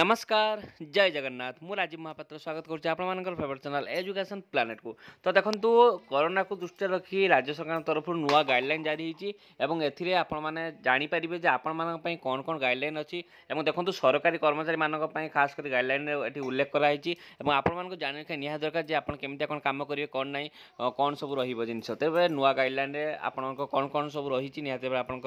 নমস্কার জয় জগন্নাথ মু রাজীব মহাপাত্র স্বাগত করছি আপনার ফেভরেট চ্যানেল এজুকেশন প্লানেট কু তো দেখন্তু করোনা কু দৃষ্টি রাখি রাজ্য সরকার তরফর নূয়া গাইডলাইন জারি হয়েছি এবং এথিরে আপনার জাঁপারে যে আপনার কণ কণ গাইডলাইন অছি এবং দেখুন সরকারি কর্মচারী মানক খাস করে গাইডলাইন এটি উল্লেখ করা হয়েছি এবং আপনার জানি রাখা নিহত দরকার যে আপনার কেমি কোণ কাম করবে কোণ নাই কোণ সব রহব জিনিস তেমনি নূয়া গাইডলাইনে আপনার কোণ কোণ সব রয়েছে নিহত ভাবে আপনার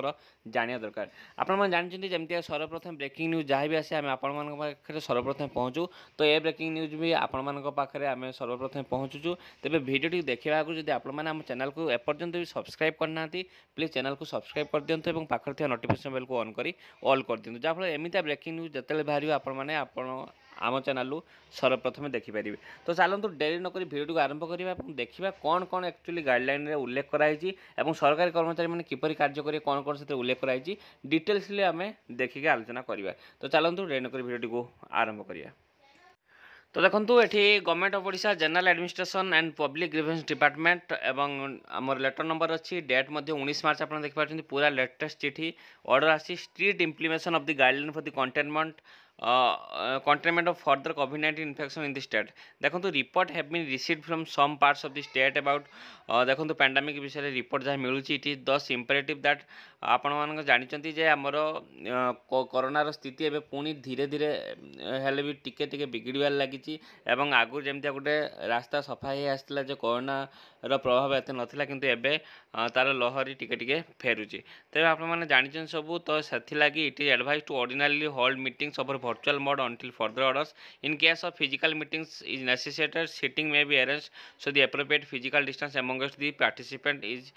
জাঁয়া দরকার আপনার জাঁচান যেমি সর্বপ্রথম ব্রেকিং নিউজ যা বি আসে আমি আপনার पाखे सर्वप्रथमें पहुँचू तो ये ब्रेकिंग न्यूज भी आपखे आम सर्वप्रथमें पहुँचुचु तेज भिडियो देखा आगे जब आप चेल को एपर्तंत भी सब्सक्राइब करना प्लीज चैनल को सब्सक्राइब कर दिंतु और पाखे नोटिकेसन बेल को अन्न कर अल्ल कर दिंतु जहाँ फल एमता ब्रेकिंग न्यूज जितेबाला बाहर आप ଆମ ଚ୍ୟାନେଲରୁ ସର୍ବପ୍ରଥମେ ଦେଖିପାରିବେ ତ ଚାଲନ୍ତୁ ଡେରି ନକରି ଭିଡ଼ିଓଟିକୁ ଆରମ୍ଭ କରିବା ଏବଂ ଦେଖିବା କ'ଣ କ'ଣ ଆକ୍ଚୁଆଲି ଗାଇଡ଼ଲାଇନ୍ରେ ଉଲ୍ଲେଖ କରାଯାଇଛି ଏବଂ ସରକାରୀ କର୍ମଚାରୀମାନେ କିପରି କାର୍ଯ୍ୟ କରିବେ କ'ଣ କ'ଣ ସେଥିରେ ଉଲ୍ଲେଖ କରାଯାଇଛି ଡିଟେଲ୍ସଲି ଆମେ ଦେଖିକି ଆଲୋଚନା କରିବା ତ ଚାଲନ୍ତୁ ଡେରି ନକରି ଭିଡ଼ିଓଟିକୁ ଆରମ୍ଭ କରିବା তো দেখুন এটি government of Odisha general administration and public grievance department এবং আমার লেটর নম্বর অছি ডেট মধ্যে উনিশ মার্চ আপনার দেখিপাচ্ছেন পুরা লেটেস্ট চিঠি অর্ডর আসছে strict implementation of the guideline for the containment containment of further COVID-19 infection in the state. দেখন্তু report have been received from some parts of the state about দেখন্তু pandemic বিষয়ে report যাহা মিলুছি it is thus imperative that ଆପଣମାନଙ୍କ ଜାଣିଛନ୍ତି ଯେ ଆମର କରୋନାର ସ୍ଥିତି ଏବେ ପୁଣି ଧୀରେ ଧୀରେ ହେଲେ ବି ଟିକେ ଟିକେ ବିଗିଡ଼ିବାରେ ଲାଗିଛି ଏବଂ ଆଗରୁ ଯେମିତିଆ ଗୋଟେ ରାସ୍ତା ସଫା ହେଇ ଆସିଥିଲା ଯେ କରୋନାର ପ୍ରଭାବ ଏତେ ନଥିଲା କିନ୍ତୁ ଏବେ ତା'ର ଲହରୀ ଟିକେ ଟିକେ ଫେରୁଛି ତେବେ ଆପଣମାନେ ଜାଣିଛନ୍ତି ସବୁ ତ ସେଥିଲାଗି it is advised to ordinarily hold meetings over virtual mode until further orders in case of physical meetings is necessitated sitting may be arrange so the appropriate physical distance amongst the participant is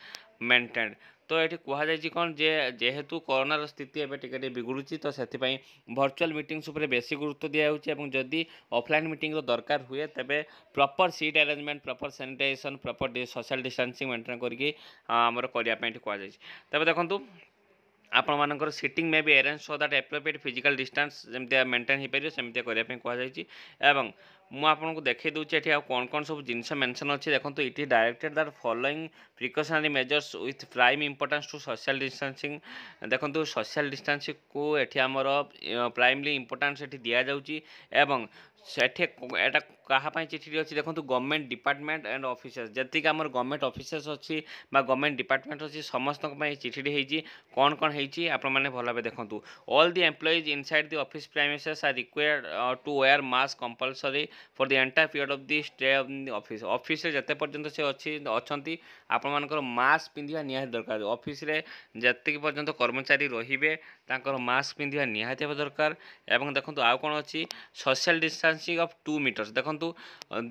maintained ତ ଏଠି କୁହାଯାଇଛି କ'ଣ ଯେ ଯେହେତୁ କରୋନାର ସ୍ଥିତି ଏବେ ଟିକେ ଟିକେ ବିଗୁଡ଼ୁଛି ତ ସେଥିପାଇଁ ଭର୍ଚୁଆଲ୍ ମିଟିଂସ୍ ଉପରେ ବେଶୀ ଗୁରୁତ୍ୱ ଦିଆହେଉଛି ଏବଂ ଯଦି ଅଫ୍ଲାଇନ୍ ମିଟିଂର ଦରକାର ହୁଏ ତେବେ proper seat arrangement proper sanitization proper social distancing maintain କରିକି ଆମର କରିବା ପାଇଁ ଏଠି କୁହାଯାଇଛି ତେବେ ଦେଖନ୍ତୁ ଆପଣମାନଙ୍କର sitting may be arrange so that appropriate physical distance ଯେମିତି ମେଣ୍ଟେନ୍ ହେଇପାରିବ ସେମିତିଆ କରିବା ପାଇଁ କୁହାଯାଇଛି ଏବଂ ମୁଁ ଆପଣଙ୍କୁ ଦେଖାଇ ଦେଉଛି ଏଠି ଆଉ କ'ଣ କ'ଣ ସବୁ ଜିନିଷ ମେନସନ୍ ଅଛି ଦେଖନ୍ତୁ it is directed that following precautionary measures with prime importance to social distancing ଦେଖନ୍ତୁ ସୋସିଆଲ୍ ଡିଷ୍ଟାନ୍ସିଂକୁ ଏଠି ଆମର ପ୍ରାଇମଲି ଇମ୍ପୋର୍ଟାନ୍ସ ଏଠି ଦିଆଯାଉଛି ଏବଂ ସେଠି ଏଇଟା କାହା ପାଇଁ ଚିଠିଟି ଅଛି ଦେଖନ୍ତୁ ଗଭର୍ଣ୍ଣମେଣ୍ଟ ଡିପାର୍ଟମେଣ୍ଟ ଆଣ୍ଡ ଅଫିସର୍ସ ଯେତିକି ଆମର ଗଭର୍ଣ୍ଣମେଣ୍ଟ ଅଫିସର୍ସ ଅଛି ବା ଗଭର୍ଣ୍ଣମେଣ୍ଟ ଡିପାର୍ଟମେଣ୍ଟ ଅଛି ସମସ୍ତଙ୍କ ପାଇଁ ଚିଠିଟି ହେଇଛି କ'ଣ କ'ଣ ହେଇଛି ଆପଣମାନେ ଭଲ ଭାବେ ଦେଖନ୍ତୁ all the employees inside the office premises are required to wear mask compulsory for the entire period of the stay of office ଅଫିସ୍ରେ ଯେତେ ପର୍ଯ୍ୟନ୍ତ ସେ ଅଛି ଅଛନ୍ତି ଆପଣମାନଙ୍କର ମାସ୍କ ପିନ୍ଧିବା ନିହାତି ଦରକାର ଅଫିସରେ ଯେତିକି ପର୍ଯ୍ୟନ୍ତ କର୍ମଚାରୀ ରହିବେ ତାଙ୍କର ମାସ୍କ ପିନ୍ଧିବା ନିହାତି ହେବା ଦରକାର ଏବଂ ଦେଖନ୍ତୁ ଆଉ କ'ଣ ଅଛି social distancing of two meters ଦେଖନ୍ତୁ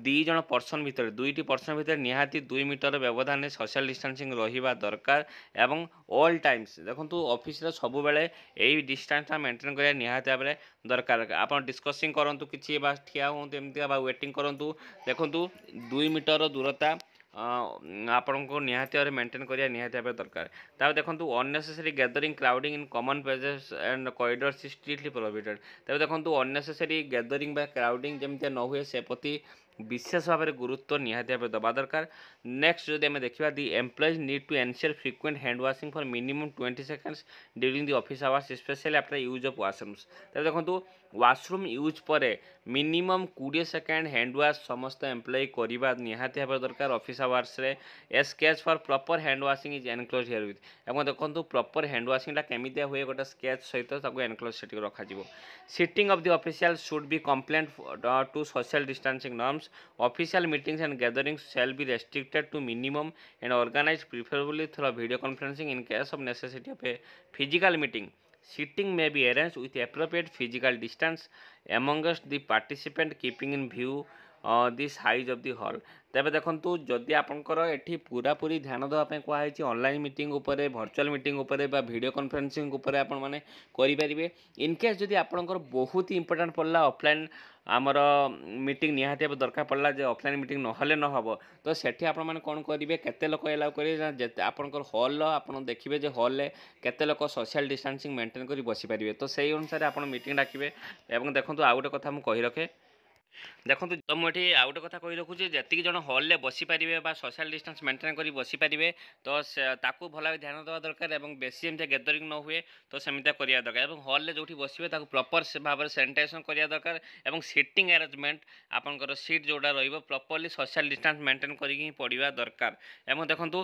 ଦୁଇ ଜଣ ପର୍ସନ୍ ଭିତରେ ଦୁଇଟି ପର୍ସନ୍ ଭିତରେ ନିହାତି ଦୁଇ ମିଟର ବ୍ୟବଧାନରେ ସୋସିଆଲ ଡିଷ୍ଟାନ୍ସିଂ ରହିବା ଦରକାର ଏବଂ ଅଲ୍ ଟାଇମ୍ସ ଦେଖନ୍ତୁ ଅଫିସରେ ସବୁବେଳେ ଏଇ ଡିଷ୍ଟାନ୍ସଟା ମେଣ୍ଟେନ୍ କରିବା ନିହାତି ଭାବରେ ଦରକାର ଆପଣ ଡିସ୍କସିଂ କରନ୍ତୁ କିଛି ବା ଠିଆ ହୁଅନ୍ତୁ ଏମିତିକା ବା ୱେଟିଂ କରନ୍ତୁ ଦେଖନ୍ତୁ ଦୁଇ ମିଟର ଦୂରତା ଆପଣଙ୍କୁ ନିହାତି ଭାବରେ ମେଣ୍ଟେନ୍ କରିବା ନିହାତି ଭାବେ ଦରକାର ତା'ପରେ ଦେଖନ୍ତୁ unnecessary gathering crowding in common places and corridors strictly prohibited ତା'ପରେ ଦେଖନ୍ତୁ ଅନ୍ନେସେସରି ଗ୍ୟାଦରିଂ ବା କ୍ରାଉଡ଼ିଂ ଯେମିତି ନ ହୁଏ ସେ ପ୍ରତି বিশেষ ভাবে গুরুত্ব নিহতি ভাবে দেওয়া দরকার নেক্সট যদি আমি দেখা the employees need to ensure frequent hand washing for minimum twenty seconds during the office hours specially after use of washrooms তাহলে দেখুন ওয়াশরুম ইউজ পরে মিনিমম কোড়ি সেকেন্ড হ্যান্ড ওয়াশ সমস্ত এমপ্লয়ি করা নিহতি ভাবে দরকার অফিস আওয়ার্সে a sketch for proper hand washing is enclose here with এবং দেখুন প্রপর হ্যান্ড ওয়াশিংটা কেমিতি হুয়ে গোটে স্কেচ সহিত তাকে এনক্লোজ সেটি রখাযিব sitting of the official should be compliant to social distancing norms Official meetings and gatherings shall be restricted to minimum and organized preferably through video conferencing in case of necessity of a physical meeting. Seating may be arranged with appropriate physical distance amongst the participant keeping in view the size of the hall ତେବେ ଦେଖନ୍ତୁ ଯଦି ଆପଣଙ୍କର ଏଠି ପୁରାପୁରି ଧ୍ୟାନ ଦେବା ପାଇଁ କୁହାହେଇଛି ଅନଲାଇନ୍ ମିଟିଂ ଉପରେ ଭର୍ଚୁଆଲ୍ ମିଟିଂ ଉପରେ ବା ଭିଡ଼ିଓ କନଫରେନ୍ସିଂ ଉପରେ ଆପଣମାନେ କରିପାରିବେ ଇନକେସ୍ ଯଦି ଆପଣଙ୍କର ବହୁତ ଇମ୍ପୋର୍ଟାଣ୍ଟ ପଡ଼ିଲା ଅଫଲାଇନ୍ ଆମର ମିଟିଂ ନିହାତି ଭାବେ ଦରକାର ପଡ଼ିଲା ଯେ ଅଫଲାଇନ୍ ମିଟିଂ ନହେଲେ ନହେବ ତ ସେଠି ଆପଣମାନେ କ'ଣ କରିବେ କେତେ ଲୋକ ଏଲାଉ କରିବେ ନା ଯେତେ ଆପଣଙ୍କର ହଲ୍ର ଆପଣ ଦେଖିବେ ଯେ ହଲ୍ରେ କେତେ ଲୋକ ସୋସିଆଲ୍ ଡିଷ୍ଟାନ୍ସିଂ ମେଣ୍ଟେନ୍ କରି ବସିପାରିବେ ତ ସେଇ ଅନୁସାରେ ଆପଣ ମିଟିଂ ଡାକିବେ ଏବଂ ଦେଖନ୍ତୁ ଆଉ ଗୋଟେ କଥା ମୁଁ କହି ରଖେ ଦେଖନ୍ତୁ ମୁଁ ଏଠି ଆଉ ଗୋଟେ କଥା କହି ରଖୁଛି ଯେତିକି ଜଣ ହଲ୍ରେ ବସିପାରିବେ ବା ସୋସିଆଲ୍ ଡିଷ୍ଟାନ୍ସ ମେଣ୍ଟେନ୍ କରି ବସିପାରିବେ ତ ତାକୁ ଭଲ ଭାବେ ଧ୍ୟାନ ଦେବା ଦରକାର ଏବଂ ବେଶୀ ଏମିତି ଗେଦରିଂ ନ ହୁଏ ତ ସେମିତିଆ କରିବା ଦରକାର ଏବଂ ହଲ୍ରେ ଯେଉଁଠି ବସିବେ ତାକୁ ପ୍ରପର୍ ଭାବରେ ସାନିଟାଇଜେସନ୍ କରିବା ଦରକାର ଏବଂ ସିଟିଂ ଆରେଞ୍ଜମେଣ୍ଟ ଆପଣଙ୍କର ସିଟ୍ ଯେଉଁଟା ରହିବ ପ୍ରପର୍ଲି ସୋସିଆଲ୍ ଡିଷ୍ଟାନ୍ସ ମେଣ୍ଟେନ୍ କରିକି ହିଁ ପଡ଼ିବା ଦରକାର ଏବଂ ଦେଖନ୍ତୁ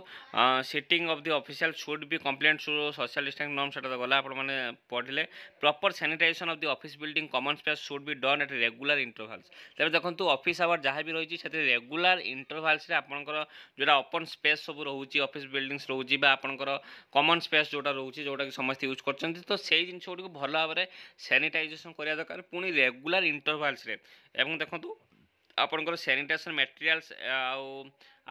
sitting of the official should be compliant to social distance norm ସେଟା ତ ଗଲା ଆପଣମାନେ ପଢ଼ିଲେ proper sanitization of the office building common space should be done at regular intervals ତେବେ ଦେଖନ୍ତୁ অফিস আওয়ার ଯାହା ବି ରହିଛି ସେଥିରେ ରେଗୁଲାର ଇଣ୍ଟରଭାଲ୍ସରେ ଆପଣଙ୍କର ଯେଉଁଟା ଓପନ୍ ସ୍ପେସ୍ ସବୁ ରହୁଛି ଅଫିସ୍ ବିଲ୍ଡିଂସ୍ ରହୁଛି ବା ଆପଣଙ୍କର କମନ୍ ସ୍ପେସ୍ ଯେଉଁଟା ରହୁଛି ଯେଉଁଟାକି ସମସ୍ତେ ୟୁଜ୍ କରୁଛନ୍ତି ତ ସେଇ ଜିନିଷ ଗୁଡ଼ିକୁ ଭଲ ଭାବରେ ସାନିଟାଇଜେସନ୍ କରିବା ଦରକାର ପୁଣି ରେଗୁଲାର ଇଣ୍ଟରଭାଲ୍ସରେ ଏବଂ ଦେଖନ୍ତୁ ଆପଣଙ୍କର ସାନିଟେସନ୍ ମେଟେରିଆଲ୍ସ ଆଉ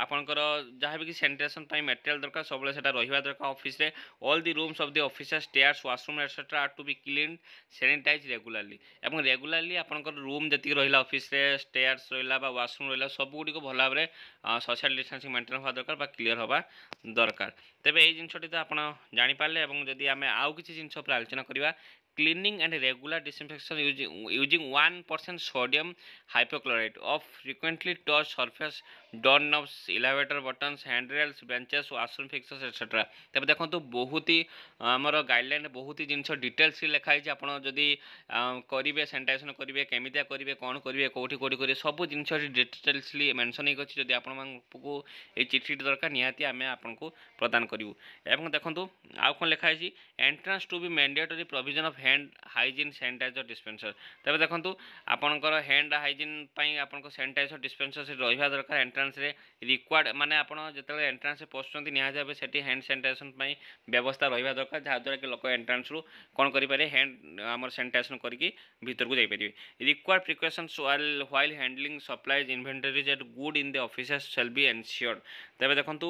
ଆପଣଙ୍କର ଯାହାବି କି ସାନିଟେସନ୍ ପାଇଁ ମେଟେରିଆଲ୍ ଦରକାର ସବୁବେଳେ ସେଟା ରହିବା ଦରକାର ଅଫିସରେ all the rooms of the officer stairs washroom etcetera are to be clean sanitize regularly ଏବଂ ରେଗୁଲାରଲି ଆପଣଙ୍କର ରୁମ୍ ଯେତିକି ରହିଲା ଅଫିସରେ ଷ୍ଟେୟାର୍ସ ରହିଲା ବା ୱାସରୁମ୍ ରହିଲା ସବୁଗୁଡ଼ିକ ଭଲ ଭାବରେ ସୋସିଆଲ୍ ଡିଷ୍ଟାନ୍ସିଂ ମେଣ୍ଟେନ୍ ହେବା ଦରକାର ବା କ୍ଲିୟର୍ ହେବା ଦରକାର ତେବେ ଏଇ ଜିନିଷଟି ତ ଆପଣ ଜାଣିପାରିଲେ ଏବଂ ଯଦି ଆମେ ଆଉ କିଛି ଜିନିଷ ଉପରେ ଆଲୋଚନା କରିବା cleaning and regular disinfection using, using 1% sodium hypochlorite of frequently touched surface done knobs elevator buttons handrails benches washroom fixtures etcetera ତେବେ ଦେଖନ୍ତୁ ବହୁତ ହି ଆମର ଗାଇଡ଼ଲାଇନ୍ ବହୁତ ହି ଜିନିଷ ଡିଟେଲ୍ସରେ ଲେଖା ହେଇଛି ଆପଣ ଯଦି କରିବେ ସାନିଟାଇଜେସନ୍ କରିବେ କେମିତିଆ କରିବେ କ'ଣ କରିବେ କେଉଁଠି କେଉଁଠି କରିବେ ସବୁ ଜିନିଷ ଡିଟେଲ୍ସଲି ମେନସନ୍ ହେଇକି ଅଛି ଯଦି ଆପଣମାନଙ୍କୁ ଏଇ ଚିଠିଟି ଦରକାର ନିହାତି ଆମେ ଆପଣଙ୍କୁ ପ୍ରଦାନ କରିବୁ ଏବଂ ଦେଖନ୍ତୁ ଆଉ କ'ଣ ଲେଖା ହେଇଛି entrance to be mandatory provision of hand hygiene sanitizer dispenser ତେବେ ଦେଖନ୍ତୁ ଆପଣଙ୍କର ହ୍ୟାଣ୍ଡ ହାଇଜିନ୍ ପାଇଁ ଆପଣଙ୍କ ସାନିଟାଇଜର୍ ଡିସ୍ପେନ୍ସର୍ ସେଠି ରହିବା ଦରକାର ଏଣ୍ଟ୍ରାନ୍ସ एंट्रान्स रिक्वाड मैंने आपत एंट्रान्स पशुच्च निहत भाव से हैंड सानिटेसन व्यवस्था रहा दरकार जहाँद्वारा कि लोक एंट्रान्स्रु कौन करेंगे हैंड आम सानिटेसन करके जापरेंगे required precautions while while handling supplies inventories and goods in the offices shall be ensured ତେବେ ଦେଖନ୍ତୁ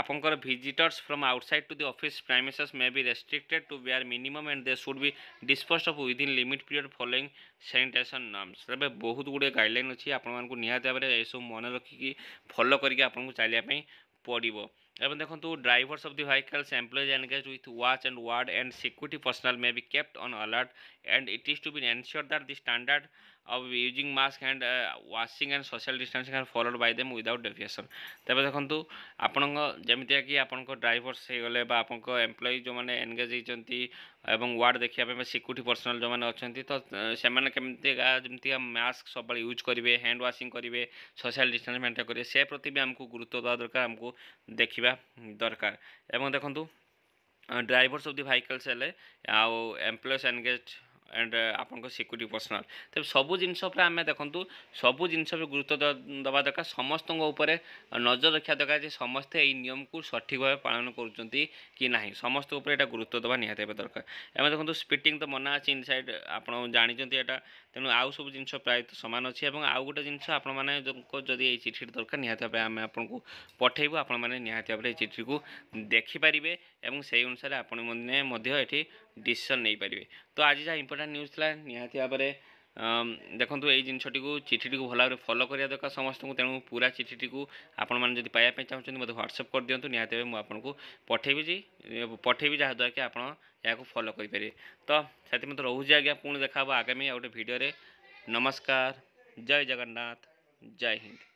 ଆପଣଙ୍କର visitors from outside to the office premises may be restricted to bare minimum and they should be dispose of within limit period following sanitation norms ତେବେ ବହୁତ ଗୁଡ଼ିଏ guideline ଅଛି ଆପଣମାନଙ୍କୁ ନିହାତି ଭାବରେ ଏସବୁ ମନେ ରଖିକି ଫଲୋ କରିକି ଆପଣଙ୍କୁ ଚାଲିବା ପାଇଁ ପଡ଼ିବ এবং দেখুন drivers of the vehicles employees engage with watch and ward and security personnel may be kept on alert and it is to be ensured that the standard of using mask and uh, washing and social distancing are followed by them without deviation ତେବେ ଦେଖନ୍ତୁ ଆପଣଙ୍କ ଯେମିତିକି ଆପଣଙ୍କ drivers ହେଇଗଲେ ବା ଆପଣଙ୍କ employee ଯେଉଁମାନେ engage ହେଇଛନ୍ତି ଏବଂ ୱାର୍ଡ଼ ଦେଖିବା ପାଇଁ ସିକ୍ୟୁରିଟି ପର୍ସନାଲ୍ ଯେଉଁମାନେ ଅଛନ୍ତି ତ ସେମାନେ କେମିତିକା ଯେମିତିକା ମାସ୍କ ସବୁବେଳେ ୟୁଜ୍ କରିବେ ହ୍ୟାଣ୍ଡ ୱାଶିଂ କରିବେ ସୋସିଆଲ୍ ଡିଷ୍ଟାନ୍ସ ମେଣ୍ଟେନ୍ କରିବେ ସେ ପ୍ରତି ବି ଆମକୁ ଗୁରୁତ୍ୱ ଦେବା ଦରକାର ଆମକୁ ଦେଖିବା ଦରକାର ଏବଂ ଦେଖନ୍ତୁ ड्राइवर्स ऑफ द व्हीकल्स हेले आउ एम्प्लॉयज एनगेज ଆଣ୍ଡ ଆପଣଙ୍କ ସିକ୍ୟୁରିଟି ପର୍ସନାଲ୍ ତେବେ ସବୁ ଜିନିଷ ଉପରେ ଆମେ ଦେଖନ୍ତୁ ସବୁ ଜିନିଷ ଉପରେ ଗୁରୁତ୍ୱ ଦେବା ଦରକାର ସମସ୍ତଙ୍କ ଉପରେ ନଜର ରଖିବା ଦରକାର ଯେ ସମସ୍ତେ ଏହି ନିୟମକୁ ସଠିକ୍ ଭାବେ ପାଳନ କରୁଛନ୍ତି କି ନାହିଁ ସମସ୍ତଙ୍କ ଉପରେ ଏଇଟା ଗୁରୁତ୍ୱ ଦେବା ନିହାତି ହେବା ଦରକାର ଆମେ ଦେଖନ୍ତୁ ସ୍ପିଟିଂ ତ ମନା ଅଛି ଇନସାଇଡ଼୍ ଆପଣ ଜାଣିଛନ୍ତି ଏଇଟା ତେଣୁ ଆଉ ସବୁ ଜିନିଷ ପ୍ରାୟତଃ ସମାନ ଅଛି ଏବଂ ଆଉ ଗୋଟେ ଜିନିଷ ଆପଣମାନେ ଯଦି ଏଇ ଚିଠିଟି ଦରକାର ନିହାତି ଭାବେ ଆମେ ଆପଣଙ୍କୁ ପଠାଇବୁ ଆପଣମାନେ ନିହାତି ଭାବରେ ଏଇ ଚିଠିକୁ ଦେଖିପାରିବେ ଏବଂ ସେହି ଅନୁସାରେ ଆପଣମାନେ ମଧ୍ୟ ଏଠି ଡିସିସନ୍ ନେଇପାରିବେ ତ ଆଜି ଯାହା ଇମ୍ପୋର୍ଟାଣ୍ଟ ନ୍ୟୁଜ୍ ଥିଲା ନିହାତି ଭାବରେ ଦେଖନ୍ତୁ ଏଇ ଜିନିଷଟିକୁ ଚିଠିଟିକୁ ଭଲ ଭାବରେ ଫଲୋ କରିବା ଦରକାର ସମସ୍ତଙ୍କୁ ତେଣୁ ପୁରା ଚିଠିଟିକୁ ଆପଣମାନେ ଯଦି ପାଇବା ପାଇଁ ଚାହୁଁଛନ୍ତି ମୋତେ ହ୍ୱାଟ୍ସଅପ୍ କରିଦିଅନ୍ତୁ ନିହାତି ଭାବେ ମୁଁ ଆପଣଙ୍କୁ ପଠେଇବି ଯେ ପଠାଇବି ଯାହାଦ୍ୱାରା କି ଆପଣ ଏହାକୁ ଫଲୋ କରିପାରିବେ ତ ସେଥିମଧ୍ୟ ରହୁଛି ଆଜ୍ଞା ପୁଣି ଦେଖା ହେବ ଆଗାମୀ ଆଉ ଗୋଟେ ଭିଡ଼ିଓରେ ନମସ୍କାର ଜୟ ଜଗନ୍ନାଥ ଜୟ ହିନ୍ଦ